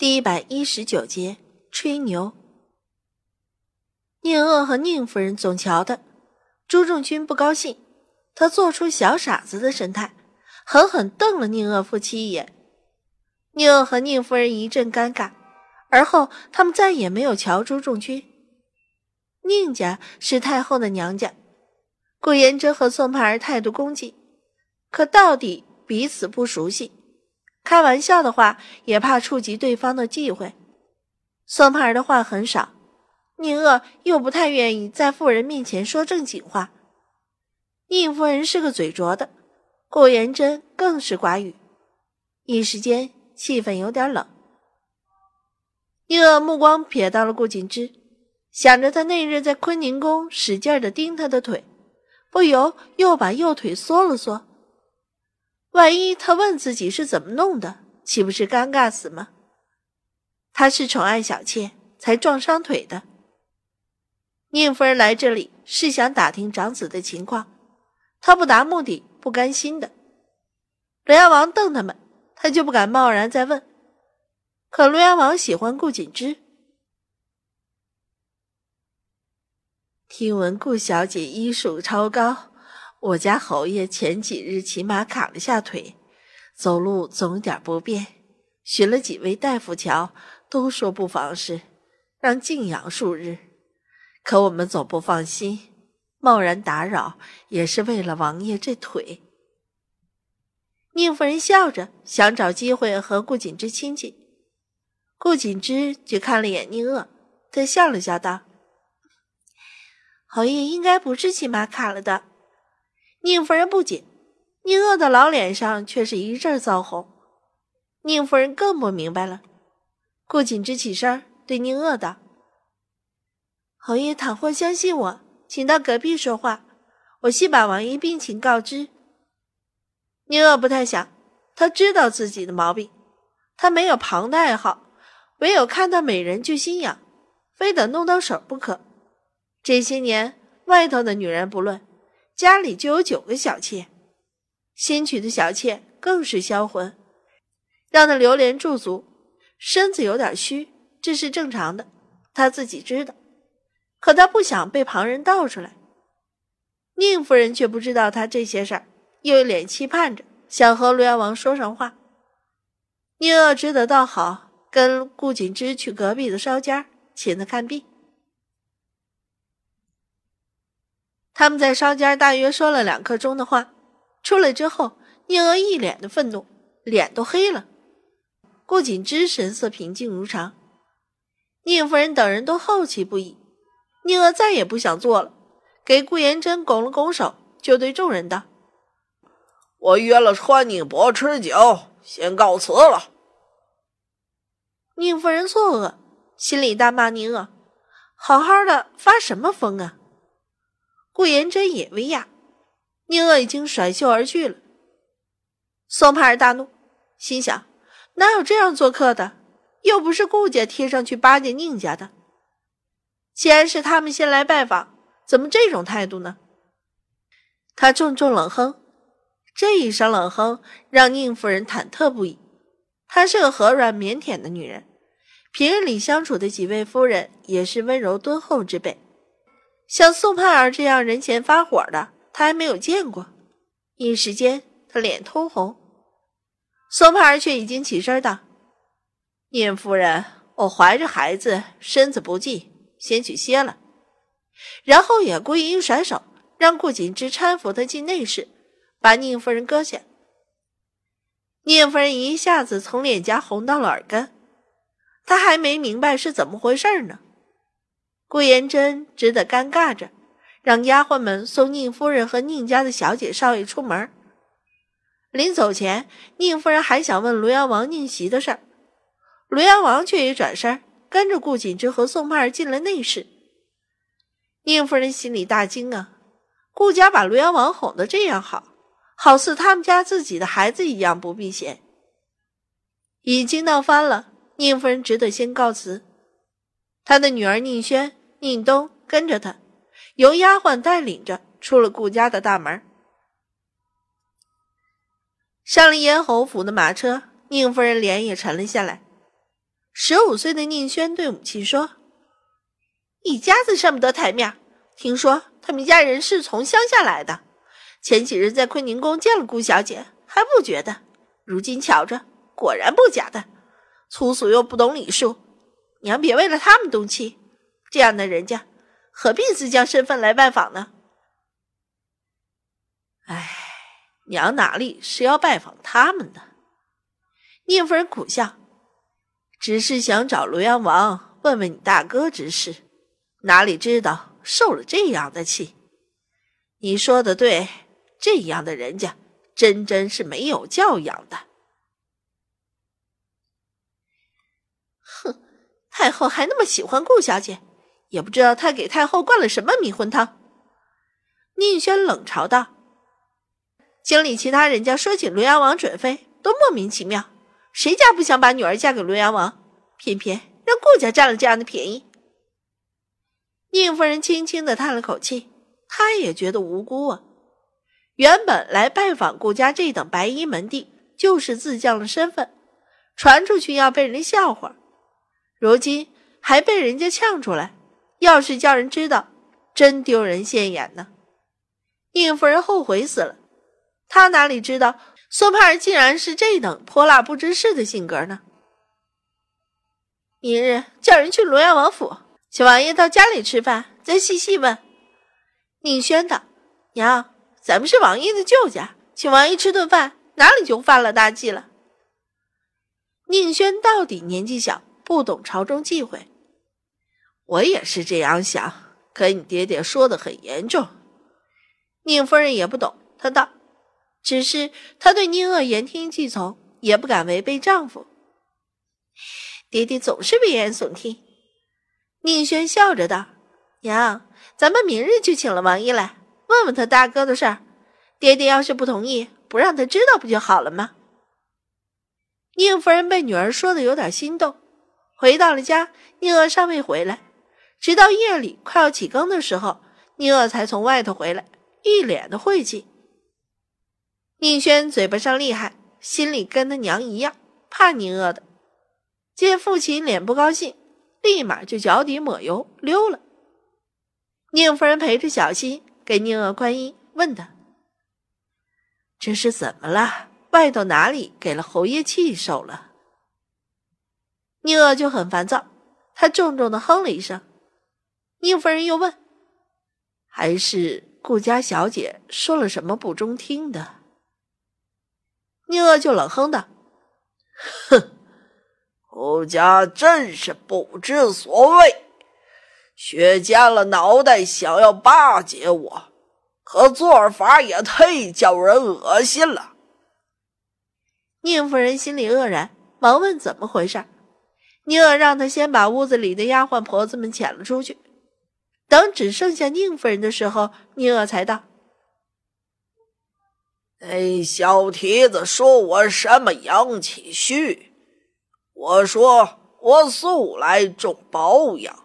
第一百一十九节吹牛。宁鄂和宁夫人总瞧他，朱仲军不高兴，他做出小傻子的神态，狠狠瞪了宁鄂夫妻一眼。宁鄂和宁夫人一阵尴尬，而后他们再也没有瞧朱仲军。宁家是太后的娘家，顾延真和宋盼儿态度恭敬，可到底彼此不熟悉。开玩笑的话也怕触及对方的忌讳。宋盼儿的话很少，宁恶又不太愿意在妇人面前说正经话。宁夫人是个嘴拙的，顾延真更是寡语。一时间气氛有点冷。宁恶目光瞥到了顾景之，想着他那日在坤宁宫使劲的盯他的腿，不由又把右腿缩了缩。万一他问自己是怎么弄的，岂不是尴尬死吗？他是宠爱小妾才撞伤腿的。宁夫人来这里是想打听长子的情况，他不达目的不甘心的。龙阳王瞪他们，他就不敢贸然再问。可龙阳王喜欢顾锦之，听闻顾小姐医术超高。我家侯爷前几日骑马卡了下腿，走路总有点不便。寻了几位大夫瞧，都说不妨事，让静养数日。可我们总不放心，贸然打扰也是为了王爷这腿。宁夫人笑着想找机会和顾锦之亲近，顾锦之却看了眼宁恶，他笑了笑，道：“侯爷应该不是骑马卡了的。”宁夫人不解，宁恶的老脸上却是一阵燥红。宁夫人更不明白了。顾锦之起身对宁恶道：“侯爷，倘或相信我，请到隔壁说话，我细把王爷病情告知。”宁恶不太想，他知道自己的毛病，他没有旁的爱好，唯有看到美人就心痒，非得弄到手不可。这些年外头的女人不论。家里就有九个小妾，新娶的小妾更是销魂，让他流连驻足。身子有点虚，这是正常的，他自己知道，可他不想被旁人道出来。宁夫人却不知道他这些事儿，又一脸期盼着，想和陆阳王说上话。宁恶之得倒好，跟顾景之去隔壁的烧间儿，请他看病。他们在烧间大约说了两刻钟的话，出来之后，宁恶一脸的愤怒，脸都黑了。顾锦之神色平静如常，宁夫人等人都好奇不已。宁恶再也不想做了，给顾延真拱了拱手，就对众人道：“我约了川宁伯吃酒，先告辞了。”宁夫人错愕，心里大骂宁恶：“好好的发什么疯啊！”顾延真也微讶，宁恶已经甩袖而去了。宋帕尔大怒，心想：哪有这样做客的？又不是顾家贴上去巴结宁家的。既然是他们先来拜访，怎么这种态度呢？他重重冷哼，这一声冷哼让宁夫人忐忑不已。她是个和软腼腆的女人，平日里相处的几位夫人也是温柔敦厚之辈。像宋盼儿这样人前发火的，他还没有见过。一时间，他脸通红。宋盼儿却已经起身道：“宁夫人，我怀着孩子，身子不济，先去歇了。”然后也故意一甩手，让顾锦之搀扶她进内室，把宁夫人搁下。宁夫人一下子从脸颊红到了耳根，她还没明白是怎么回事呢。顾延真只得尴尬着，让丫鬟们送宁夫人和宁家的小姐少爷出门。临走前，宁夫人还想问卢阳王宁席的事儿，卢阳王却一转身跟着顾锦之和宋盼儿进了内室。宁夫人心里大惊啊！顾家把卢阳王哄得这样好，好似他们家自己的孩子一样不避嫌。已经闹翻了，宁夫人只得先告辞。她的女儿宁轩。宁东跟着他，由丫鬟带领着出了顾家的大门，上了延侯府的马车。宁夫人脸也沉了下来。十五岁的宁轩对母亲说：“一家子上不得台面。听说他们家人是从乡下来的，前几日在坤宁宫见了顾小姐，还不觉得。如今瞧着，果然不假的，粗俗又不懂礼数。娘，别为了他们动气。”这样的人家，何必自降身份来拜访呢？哎，娘哪里是要拜访他们的？宁夫人苦笑，只是想找罗阳王问问你大哥之事，哪里知道受了这样的气？你说的对，这样的人家真真是没有教养的。哼，太后还那么喜欢顾小姐。也不知道他给太后灌了什么迷魂汤。宁轩冷嘲道：“经理，其他人家说起龙阳王准妃，都莫名其妙。谁家不想把女儿嫁给龙阳王？偏偏让顾家占了这样的便宜。”宁夫人轻轻的叹了口气，她也觉得无辜啊。原本来拜访顾家这等白衣门第，就是自降了身份，传出去要被人笑话。如今还被人家呛出来。要是叫人知道，真丢人现眼呢！宁夫人后悔死了，她哪里知道苏盼儿竟然是这等泼辣不知事的性格呢？明日叫人去隆阳王府，请王爷到家里吃饭，再细细问。宁轩道：“娘，咱们是王爷的舅家，请王爷吃顿饭，哪里就犯了大忌了？”宁轩到底年纪小，不懂朝中忌讳。我也是这样想，可你爹爹说的很严重。宁夫人也不懂，她道：“只是她对宁恶言听计从，也不敢违背丈夫。爹爹总是危言耸听。”宁轩笑着道：“娘，咱们明日去请了王爷来，问问他大哥的事儿。爹爹要是不同意，不让他知道，不就好了吗？”宁夫人被女儿说的有点心动。回到了家，宁儿尚未回来。直到夜里快要起更的时候，宁儿才从外头回来，一脸的晦气。宁轩嘴巴上厉害，心里跟他娘一样怕宁儿的。见父亲脸不高兴，立马就脚底抹油溜了。宁夫人陪着小心给宁儿宽衣，问他：“这是怎么了？外头哪里给了侯爷气受了？”宁儿就很烦躁，他重重的哼了一声。宁夫人又问：“还是顾家小姐说了什么不中听的？”宁恶就冷哼道：“哼，顾家真是不知所谓，削尖了脑袋想要巴结我，可做法也太叫人恶心了。”宁夫人心里愕然，忙问怎么回事。宁恶让他先把屋子里的丫鬟婆子们遣了出去。等只剩下宁夫人的时候，宁儿才道：“哎，小蹄子说我什么阳气虚？我说我素来重保养，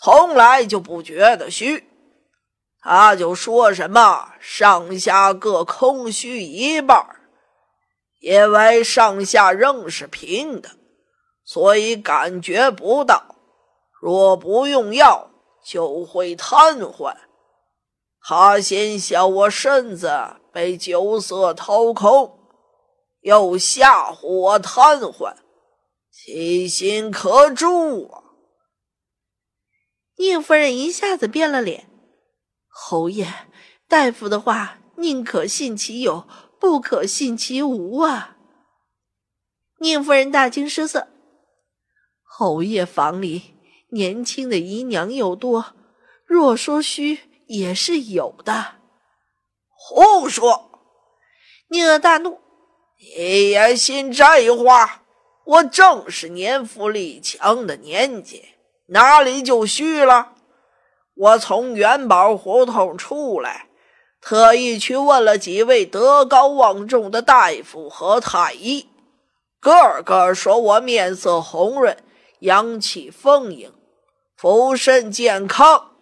从来就不觉得虚。他就说什么上下各空虚一半，因为上下仍是平的，所以感觉不到。若不用药。”就会瘫痪。他先笑我身子被酒色掏空，又吓唬我瘫痪，其心可诛啊！宁夫人一下子变了脸。侯爷，大夫的话，宁可信其有，不可信其无啊！宁夫人大惊失色。侯爷房里。年轻的姨娘又多，若说虚也是有的。胡说！宁儿大怒：“你也信这话？我正是年富力强的年纪，哪里就虚了？我从元宝胡同出来，特意去问了几位德高望重的大夫和太医，个个说我面色红润，阳气丰盈。”福甚健康，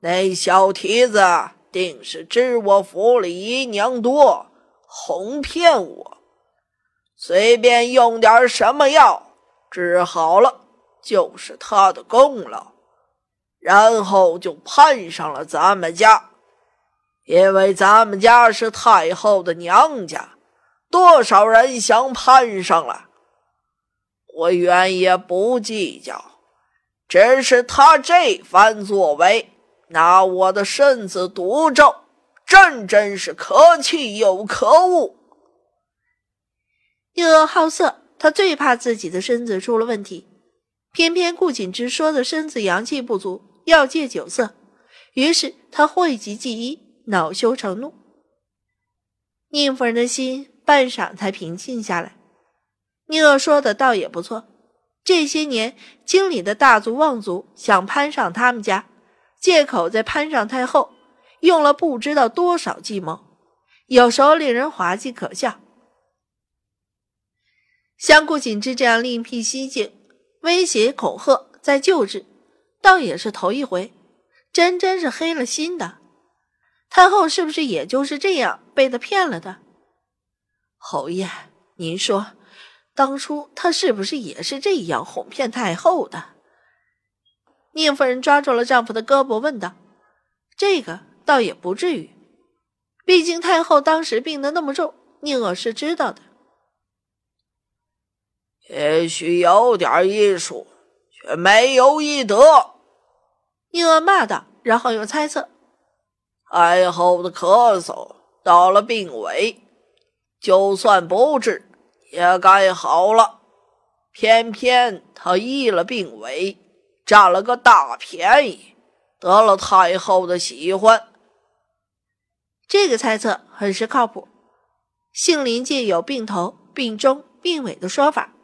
那小蹄子定是知我府里姨娘多，哄骗我，随便用点什么药治好了，就是他的功劳，然后就攀上了咱们家，因为咱们家是太后的娘家，多少人想攀上了，我原也不计较。真是他这番作为，拿我的身子赌咒，朕真是可气又可恶。宁恶好色，他最怕自己的身子出了问题，偏偏顾景之说的身子阳气不足，要戒酒色，于是他讳疾忌医，恼羞成怒。宁夫人的心半晌才平静下来。宁恶说的倒也不错。这些年，京里的大族望族想攀上他们家，借口再攀上太后，用了不知道多少计谋，有时候令人滑稽可笑。像顾景之这样另辟蹊径，威胁恐吓再救治，倒也是头一回。真真是黑了心的。太后是不是也就是这样被他骗了的？侯爷，您说。当初他是不是也是这样哄骗太后的？宁夫人抓住了丈夫的胳膊，问道：“这个倒也不至于，毕竟太后当时病得那么重，宁儿是知道的。也许有点医术，却没有医德。”宁儿骂道，然后又猜测：“太后的咳嗽到了病尾，就算不治。”也该好了，偏偏他医了病尾，占了个大便宜，得了太后的喜欢。这个猜测很是靠谱。杏林界有病头、病中、病尾的说法，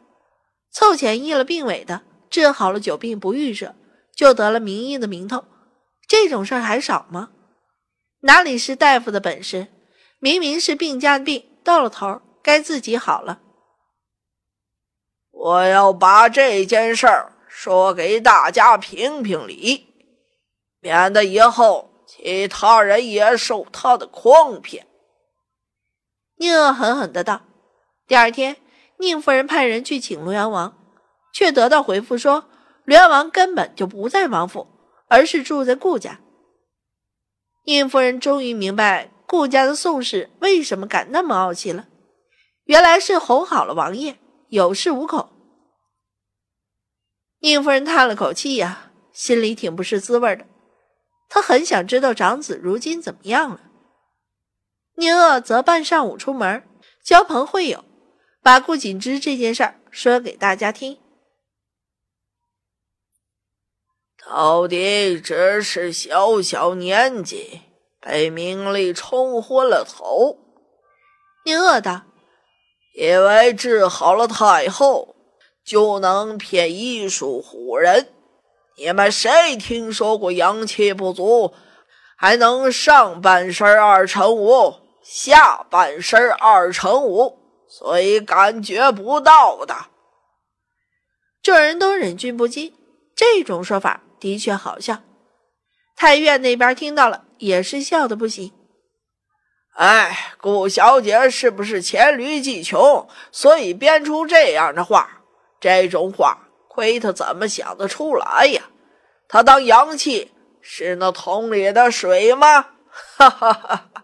凑钱医了病尾的，治好了久病不愈者，就得了名医的名头。这种事儿还少吗？哪里是大夫的本事？明明是病家的病到了头，该自己好了。我要把这件事儿说给大家评评理，免得以后其他人也受他的诓骗。”宁狠狠的道。第二天，宁夫人派人去请洛阳王，却得到回复说，洛阳王根本就不在王府，而是住在顾家。宁夫人终于明白顾家的宋氏为什么敢那么傲气了，原来是哄好了王爷，有恃无恐。宁夫人叹了口气呀，心里挺不是滋味的。她很想知道长子如今怎么样了。宁恶则半上午出门交朋会友，把顾景之这件事儿说给大家听。到底只是小小年纪，被名利冲昏了头。宁恶道，以为治好了太后。就能骗医术唬人，你们谁听说过阳气不足还能上半身二成五，下半身二成五，所以感觉不到的？众人都忍俊不禁，这种说法的确好笑。太医院那边听到了，也是笑得不行。哎，顾小姐是不是黔驴技穷，所以编出这样的话？这种话，亏他怎么想得出来呀？他当阳气是那桶里的水吗？哈哈哈！哈。